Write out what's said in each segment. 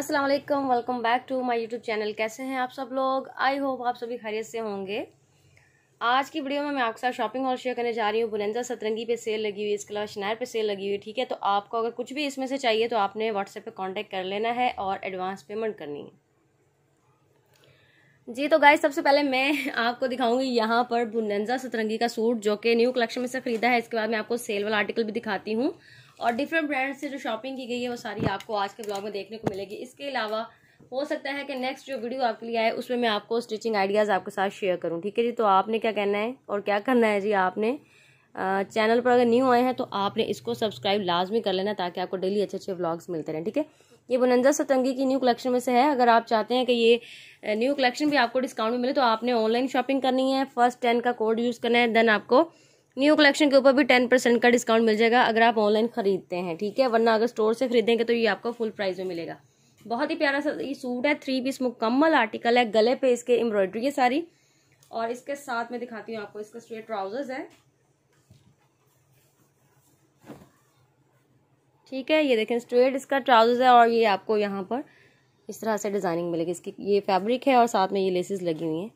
अस्सलाम वालेकुम welcome back to my YouTube channel कैसे हैं आप सब लोग आई होप आप सभी खैरियत से होंगे आज की वीडियो में मैं आपके साथ शॉपिंग और शेयर करने जा रही हूँ बुलंदा सतरंगी पे सेल लगी हुई इसके अलावा शनार पे सेल लगी हुई ठीक है तो आपको अगर कुछ भी इसमें से चाहिए तो आपने व्हाट्सएप पे कॉन्टैक्ट कर लेना है और एडवांस पेमेंट करनी है जी तो गाय सबसे पहले मैं आपको दिखाऊंगी यहाँ पर बुलंजा सतरंगी का सूट जो कि न्यू कलेक्शन में से खरीदा है इसके बाद मैं आपको सेल वाला आर्टिकल भी दिखाती हूँ और डिफरेंट ब्रांड से जो शॉपिंग की गई है वो सारी आपको आज के ब्लॉग में देखने को मिलेगी इसके अलावा हो सकता है कि नेक्स्ट जो वीडियो आपके लिए आए उसमें मैं आपको स्टिचिंग आइडियाज़ आपके साथ शेयर करूँ ठीक है जी तो आपने क्या कहना है और क्या करना है जी आपने चैनल पर अगर न्यू आए हैं तो आपने इसको सब्सक्राइब लाजमी कर लेना ताकि आपको डेली अच्छे अच्छे व्लॉग्स मिलते रहें ठीक है ये बुनंदा सतंगी की न्यू कलेक्शन में से है अगर आप चाहते हैं कि ये न्यू कलेक्शन भी आपको डिस्काउंट में मिले तो आपने ऑनलाइन शॉपिंग करनी है फर्स्ट टेन का कोड यूज़ करना है देन आपको न्यू कलेक्शन के ऊपर भी टेन परसेंट का डिस्काउंट मिल जाएगा अगर आप ऑनलाइन खरीदते हैं ठीक है वरना अगर स्टोर से खरीदेंगे तो ये आपको फुल प्राइस में मिलेगा बहुत ही प्यारा सा ये सूट है थ्री पीस मुकम्मल आर्टिकल है गले पे इसके एम्ब्रॉयडरी है सारी और इसके साथ में दिखाती हूँ आपको इसका स्ट्रेट ट्राउजर्स है ठीक है ये देखें स्ट्रेट इसका ट्राउजर्स है और ये आपको यहाँ पर इस तरह से डिज़ाइनिंग मिलेगी इसकी ये फैब्रिक है और साथ में ये लेसेस लगी हुई हैं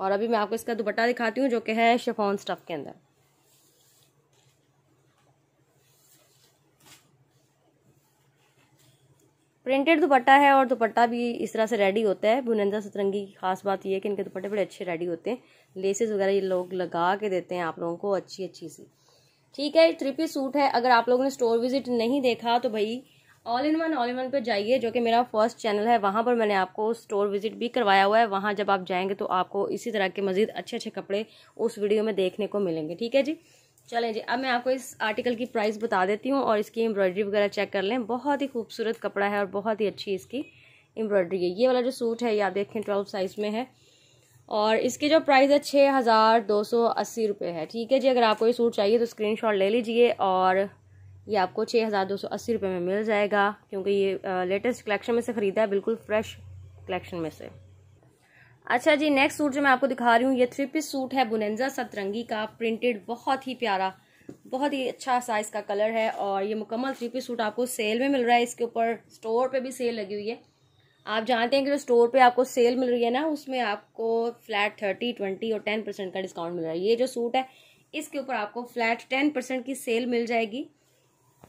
और अभी मैं आपको इसका दुपट्टा दिखाती हूँ जो कि है शेफॉन स्टफ के अंदर प्रिंटेड दुपट्टा है और दुपट्टा भी इस तरह से रेडी होता है भुनंदा सतरंगी की खास बात यह है कि इनके दुपट्टे बड़े अच्छे रेडी होते हैं लेसेस वगैरह ये लोग लगा के देते हैं आप लोगों को अच्छी अच्छी सी ठीक है थ्री पीस सूट है अगर आप लोगों ने स्टोर विजिट नहीं देखा तो भाई all in one all in one पर जाइए जो कि मेरा फर्स्ट चैनल है वहाँ पर मैंने आपको स्टोर विजिट भी करवाया हुआ है वहाँ जब आप जाएंगे तो आपको इसी तरह के मज़ीद अच्छे अच्छे कपड़े उस वीडियो में देखने को मिलेंगे ठीक है जी चलें जी अब मैं आपको इस आर्टिकल की प्राइस बता देती हूँ और इसकी एम्ब्रॉयडरी वगैरह चेक कर लें बहुत ही खूबसूरत कपड़ा है और बहुत ही अच्छी इसकी एम्ब्रॉयडरी है ये वाला जो सूट है ये आप देखें ट्वेल्व साइज़ में है और इसकी जो प्राइस है छः हज़ार दो सौ अस्सी रुपये है ठीक है जी अगर आपको ये सूट चाहिए तो स्क्रीनशॉट ले लीजिए और ये आपको छः हज़ार दो सौ अस्सी रुपये में मिल जाएगा क्योंकि ये लेटेस्ट कलेक्शन में से ख़रीदा है बिल्कुल फ्रेश कलेक्शन में से अच्छा जी नेक्स्ट सूट जो मैं आपको दिखा रही हूँ ये थ्री पीस सूट है बुनंजा सतरंगी का प्रिंटेड बहुत ही प्यारा बहुत ही अच्छा साइज़ का कलर है और ये मुकम्मल थ्री पीस सूट आपको सेल में मिल रहा है इसके ऊपर स्टोर पे भी सेल लगी हुई है आप जानते हैं कि जो स्टोर पे आपको सेल मिल रही है ना उसमें आपको फ्लैट थर्टी ट्वेंटी और टेन परसेंट का डिस्काउंट मिल रहा है ये जो सूट है इसके ऊपर आपको फ्लैट टेन परसेंट की सेल मिल जाएगी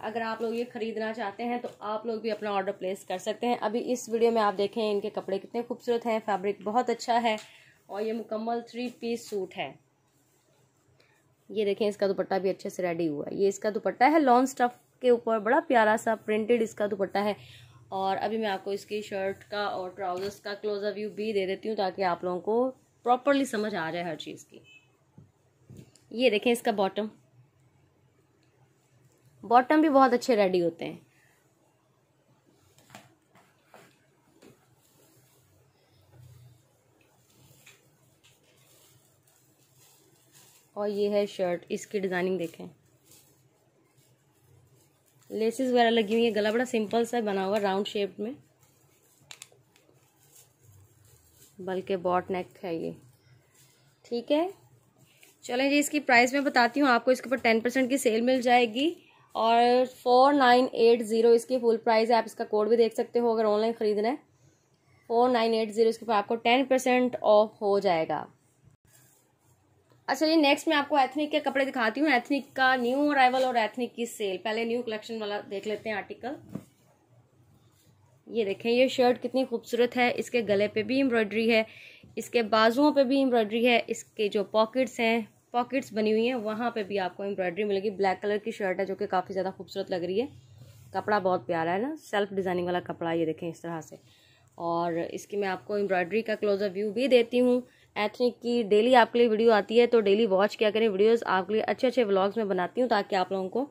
अगर आप लोग ये ख़रीदना चाहते हैं तो आप लोग भी अपना ऑर्डर प्लेस कर सकते हैं अभी इस वीडियो में आप देखें इनके कपड़े कितने खूबसूरत हैं फैब्रिक बहुत अच्छा है और ये मुकम्मल थ्री पीस सूट है ये देखें इसका दुपट्टा भी अच्छे से रेडी हुआ है ये इसका दुपट्टा है लॉन्ग स्टफ के ऊपर बड़ा प्यारा सा प्रिंटेड इसका दुपट्टा है और अभी मैं आपको इसकी शर्ट का और ट्राउज़र्स का क्लोजर व्यू भी दे देती हूँ ताकि आप लोगों को प्रॉपरली समझ आ जाए हर चीज़ की ये देखें इसका बॉटम बॉटम भी बहुत अच्छे रेडी होते हैं और ये है शर्ट इसकी डिज़ाइनिंग देखें लेसेस वगैरह लगी हुई है गला बड़ा सिंपल सा बना हुआ राउंड शेप में बल्कि बॉट नेक है ये ठीक है चलें जी इसकी प्राइस मैं बताती हूँ आपको इसके ऊपर टेन परसेंट की सेल मिल जाएगी और फोर नाइन एट ज़ीरो इसकी फुल प्राइस है आप इसका कोड भी देख सकते हो अगर ऑनलाइन ख़रीदना है फोर नाइन एट ज़ीरो इसके ऊपर आपको टेन परसेंट ऑफ हो जाएगा अच्छा जी नेक्स्ट मैं आपको एथनिक के कपड़े दिखाती हूँ एथनिक का न्यू अराइवल और एथनिक की सेल पहले न्यू कलेक्शन वाला देख लेते हैं आर्टिकल ये देखें ये शर्ट कितनी खूबसूरत है इसके गले पे भी एम्ब्रॉयडरी है इसके बाजुओं पे भी एम्ब्रॉयडरी है इसके जो पॉकेट्स हैं पॉकेट्स बनी हुई हैं वहाँ पे भी आपको एम्ब्रॉयडरी मिलेगी ब्लैक कलर की शर्ट है जो कि काफ़ी ज़्यादा खूबसूरत लग रही है कपड़ा बहुत प्यारा है ना सेल्फ डिज़ाइनिंग वाला कपड़ा ये देखें इस तरह से और इसकी मैं आपको एम्ब्रॉयडरी का क्लोजअप व्यू भी देती हूँ एथनिक की डेली आपके लिए वीडियो आती है तो डेली वॉच किया करें वीडियोज़ आपके लिए अच्छे अच्छे व्लॉग्स में बनाती हूँ ताकि आप लोगों को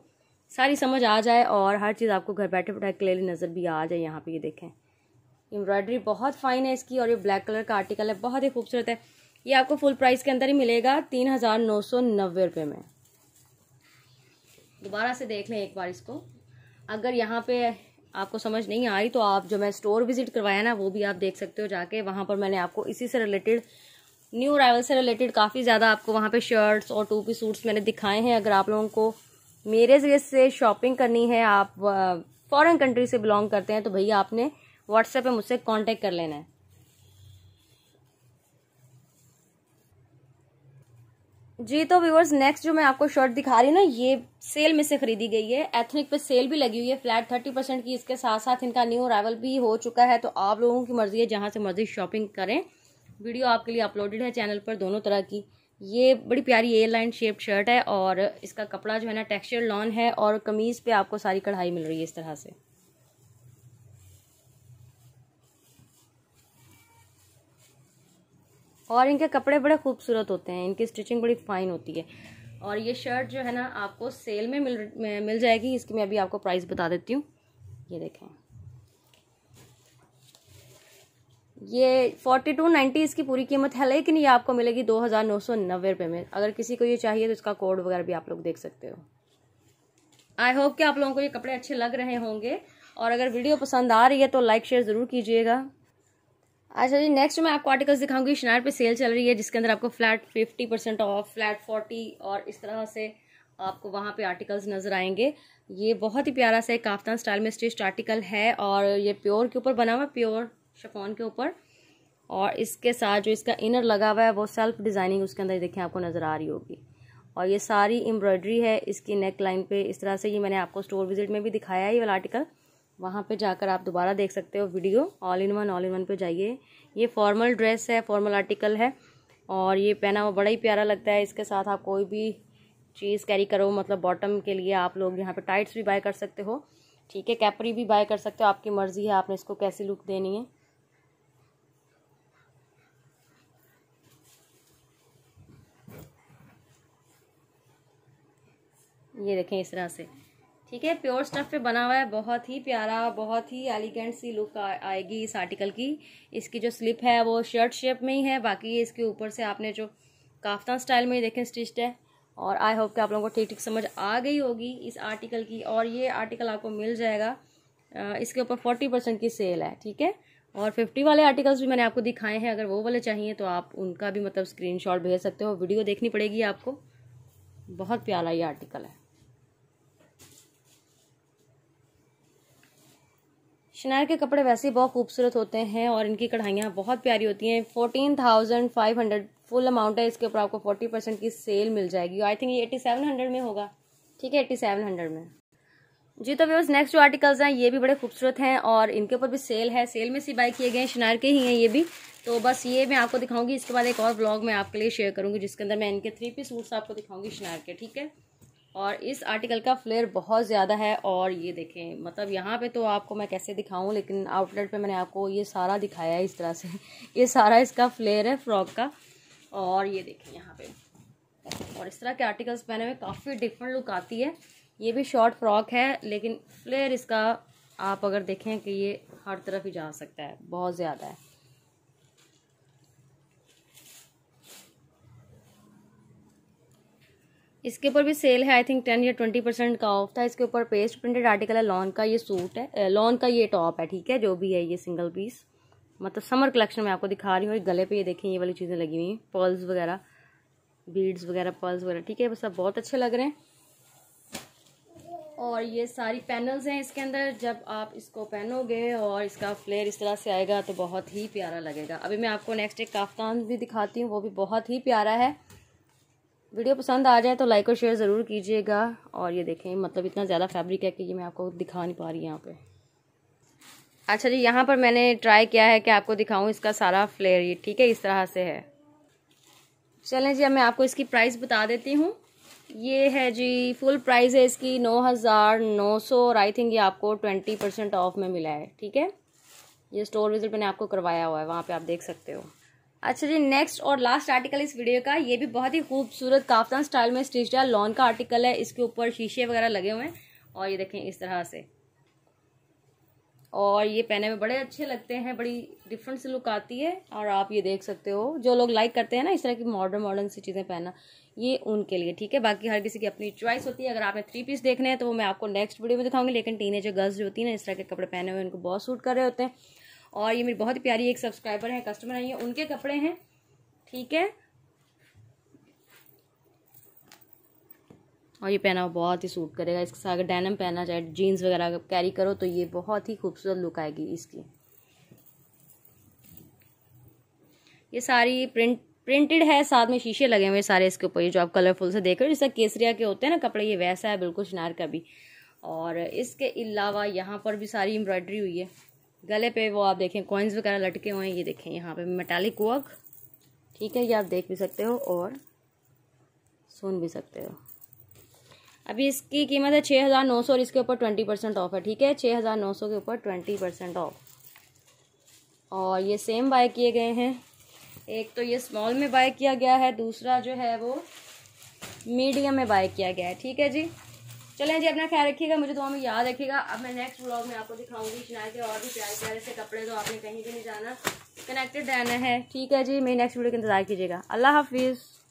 सारी समझ आ जाए और हर चीज़ आपको घर बैठे बैठे क्लियरली नज़र भी आ जाए यहाँ पर ये देखें एम्ब्रॉयडरी बहुत फाइन है इसकी और ये ब्लैक कलर का आर्टिकल है बहुत ही खूबसूरत है ये आपको फुल प्राइस के अंदर ही मिलेगा तीन हजार नौ सौ नब्बे रुपये में दोबारा से देख लें एक बार इसको अगर यहाँ पे आपको समझ नहीं आ रही तो आप जो मैं स्टोर विजिट करवाया ना वो भी आप देख सकते हो जाके वहाँ पर मैंने आपको इसी से रिलेटेड न्यू अराइवल से रिलेटेड काफ़ी ज़्यादा आपको वहाँ पे शर्ट्स और टू पी सूट्स मैंने दिखाए हैं अगर आप लोगों को मेरे जरिए से शॉपिंग करनी है आप फॉरेन कंट्री से बिलोंग करते हैं तो भैया आपने व्हाट्सएप पे मुझसे कांटेक्ट कर लेना है जी तो व्यूवर्स नेक्स्ट जो मैं आपको शर्ट दिखा रही हूँ ना ये सेल में से खरीदी गई है एथनिक पे सेल भी लगी हुई है फ्लैट थर्टी परसेंट की इसके साथ साथ इनका न्यू अरावल भी हो चुका है तो आप लोगों की मर्जी है जहाँ से मर्जी शॉपिंग करें वीडियो आपके लिए अपलोडेड है चैनल पर दोनों तरह की ये बड़ी प्यारी एयर लाइन शेप्ड शर्ट है और इसका कपड़ा जो है ना टेक्सचर लॉन है और कमीज़ पर आपको सारी कढ़ाई मिल रही है इस तरह से और इनके कपड़े बड़े खूबसूरत होते हैं इनकी स्टिचिंग बड़ी फाइन होती है और ये शर्ट जो है ना आपको सेल में मिल मिल जाएगी इसकी मैं अभी आपको प्राइस बता देती हूँ ये देखें ये फोर्टी टू नाइन्टी इसकी पूरी कीमत है लेकिन ये आपको मिलेगी दो हज़ार नौ सौ नब्बे रुपये में अगर किसी को ये चाहिए तो इसका कोड वगैरह भी आप लोग देख सकते हो आई होप कि आप लोगों को ये कपड़े अच्छे लग रहे होंगे और अगर वीडियो पसंद आ रही है तो लाइक शेयर ज़रूर कीजिएगा अच्छा जी नेक्स्ट मैं आपको आर्टिकल्स दिखाऊंगी शनार पे सेल चल रही है जिसके अंदर आपको flat fifty percent off flat forty और इस तरह से आपको वहाँ पे आर्टिकल्स नज़र आएंगे ये बहुत ही प्यारा सा काफ्तान स्टाइल में स्टिच आर्टिकल है और ये प्योर के ऊपर बना हुआ प्योर शफोन के ऊपर और इसके साथ जो इसका इनर लगा हुआ है वो सेल्फ डिज़ाइनिंग उसके अंदर देखें आपको नज़र आ रही होगी और ये सारी एम्ब्रॉयडरी है इसकी नेक लाइन पे इस तरह से ये मैंने आपको स्टोर विजिट में भी दिखाया है ये वाला आर्टिकल वहाँ पे जाकर आप दोबारा देख सकते हो video all in one all in one पे जाइए ये फॉर्मल ड्रेस है फॉर्मल आर्टिकल है और ये पहना हुआ बड़ा ही प्यारा लगता है इसके साथ आप कोई भी चीज़ कैरी करो मतलब बॉटम के लिए आप लोग यहाँ पे टाइट्स भी बाय कर सकते हो ठीक है कैपरी भी बाय कर सकते हो आपकी मर्ज़ी है आपने इसको कैसी लुक देनी है ये देखें इस तरह से ठीक है प्योर स्टफ पे बना हुआ है बहुत ही प्यारा बहुत ही एलिगेंट सी लुक आ, आएगी इस आर्टिकल की इसकी जो स्लिप है वो शर्ट शेप में ही है बाकी इसके ऊपर से आपने जो काफ्ता स्टाइल में देखें स्टिच्ड है और आई होप कि आप लोगों को ठीक ठीक समझ आ गई होगी इस आर्टिकल की और ये आर्टिकल आपको मिल जाएगा इसके ऊपर फोर्टी परसेंट की सेल है ठीक है और फिफ्टी वाले आर्टिकल्स भी मैंने आपको दिखाए हैं अगर वो वाले चाहिए तो आप उनका भी मतलब स्क्रीनशॉट भेज सकते हो वीडियो देखनी पड़ेगी आपको बहुत प्यारा ये आर्टिकल है शनैर के कपड़े वैसे बहुत खूबसूरत होते हैं और इनकी कढ़ाइयाँ बहुत प्यारी होती हैं fourteen thousand five hundred full amount है इसके ऊपर आपको फोर्टी परसेंट की सेल मिल जाएगी आई थिंक ये एटी सेवन हंड्रेड में होगा ठीक है एटी सेवन हंड्रेड में जी तो व्यवर्स नेक्स्ट जो आर्टिकल्स हैं ये भी बड़े खूबसूरत हैं और इनके ऊपर भी सेल है सेल में सी बाय किए गए हैं शनार के ही हैं ये भी तो बस ये मैं आपको दिखाऊंगी इसके बाद एक और ब्लॉग मैं आपके लिए शेयर करूंगी जिसके अंदर मैं इनके थ्री पी सूट्स आपको दिखाऊंगी शनैर के ठीक है और इस आर्टिकल का फ्लेयर बहुत ज़्यादा है और ये देखें मतलब यहाँ पे तो आपको मैं कैसे दिखाऊं लेकिन आउटलेट पे मैंने आपको ये सारा दिखाया है इस तरह से ये सारा इसका फ्लेयर है फ्रॉक का और ये देखें यहाँ पे और इस तरह के आर्टिकल्स पहने में काफ़ी डिफरेंट लुक आती है ये भी शॉर्ट फ्रॉक है लेकिन फ्लेयर इसका आप अगर देखें कि ये हर तरफ ही जा सकता है बहुत ज़्यादा है इसके ऊपर भी सेल है आई थिंक टेन या ट्वेंटी परसेंट का ऑफ था इसके ऊपर पेस्ट प्रिंटेड आर्टिकल है लॉन का ये सूट है लॉन का ये टॉप है ठीक है जो भी है ये सिंगल पीस मतलब समर कलेक्शन में आपको दिखा रही हूँ गले पे ये देखें ये वाली चीज़ें लगी हुई हैं पर्ल्स वगैरह बीड्स वगैरह पर्ल्स वगैरह ठीक है सब बहुत अच्छे लग रहे हैं और ये सारी पैनल्स हैं इसके अंदर जब आप इसको पहनोगे और इसका फ्लेयर इस तरह से आएगा तो बहुत ही प्यारा लगेगा अभी मैं आपको नेक्स्ट एक काफ्तान भी दिखाती हूँ वो भी बहुत ही प्यारा है वीडियो पसंद आ जाए तो लाइक और शेयर ज़रूर कीजिएगा और ये देखें मतलब इतना ज़्यादा फैब्रिक है कि ये मैं आपको दिखा नहीं पा रही यहाँ पे अच्छा जी यहाँ पर मैंने ट्राई किया है कि आपको दिखाऊँ इसका सारा फ्लेयर ये ठीक है इस तरह से है चलें जी अब मैं आपको इसकी प्राइस बता देती हूँ ये है जी फुल प्राइस है इसकी नौ हज़ार नौ सौ और आई थिंक ये आपको ट्वेंटी परसेंट ऑफ में मिला है ठीक है ये स्टोर विज़िट मैंने आपको करवाया हुआ है वहाँ पे आप देख सकते हो अच्छा जी नेक्स्ट और लास्ट आर्टिकल इस वीडियो का ये भी बहुत ही खूबसूरत काफ्तान स्टाइल में स्टिच लॉन का आर्टिकल है इसके ऊपर शीशे वगैरह लगे हुए हैं और ये देखें इस तरह से और ये पहने में बड़े अच्छे लगते हैं बड़ी डिफरेंट से लुक आती है और आप ये देख सकते हो जो लोग लाइक करते हैं ना इस तरह की मॉडर्न मॉडर्न सी चीज़ें पहनना ये उनके लिए ठीक है बाकी हर किसी की अपनी चॉइस होती है अगर आपने थ्री पीस देखने हैं तो वो मैं आपको नेक्स्ट वीडियो में दिखाऊंगी लेकिन टीन एजर गर्ल्स जो होती है ना इस तरह के कपड़े पहने हुए उनको बहुत सूट कर रहे होते हैं और ये मेरी बहुत ही प्यारी एक सब्सक्राइबर है कस्टमर है ये उनके कपड़े हैं ठीक है और ये पहना बहुत ही सूट करेगा इसके साथ अगर डैनम पहना चाहे जीन्स वगैरह कैरी करो तो ये बहुत ही खूबसूरत लुक आएगी इसकी ये सारी प्रिंट प्रिंटेड है साथ में शीशे लगे हुए सारे इसके ऊपर ये जो आप कलरफुल से देख रहे हो जैसा केसरिया के होते हैं ना कपड़े ये वैसा है बिल्कुल शनार का भी और इसके अलावा यहाँ पर भी सारी एम्ब्रॉयडरी हुई है गले पे वो आप देखें कॉइन्स वगैरह लटके हुए हैं ये देखें यहाँ पे मेटालिक वर्क ठीक है ये आप देख भी सकते हो और सुन भी सकते हो अभी इसकी कीमत है छः हज़ार नौ सौ और इसके ऊपर ट्वेंटी परसेंट ऑफ है ठीक है छः हज़ार नौ सौ के ऊपर ट्वेंटी परसेंट ऑफ और ये सेम बाय किए गए हैं एक तो ये स्मॉल में बाय किया गया है दूसरा जो है वो मीडियम में बाय किया गया है ठीक है जी चलें जी अपना ख्याल रखिएगा मुझे दुआ में याद रखिएगा अब मैं नेक्स्ट ब्लॉग में आपको दिखाऊंगी शनाई के और भी प्यारे प्यारे से कपड़े तो आपने कहीं भी नहीं जाना कनेक्टेड रहना है ठीक है जी मेरी नेक्स्ट वीडियो का इंतजार कीजिएगा अल्लाह हाफिज़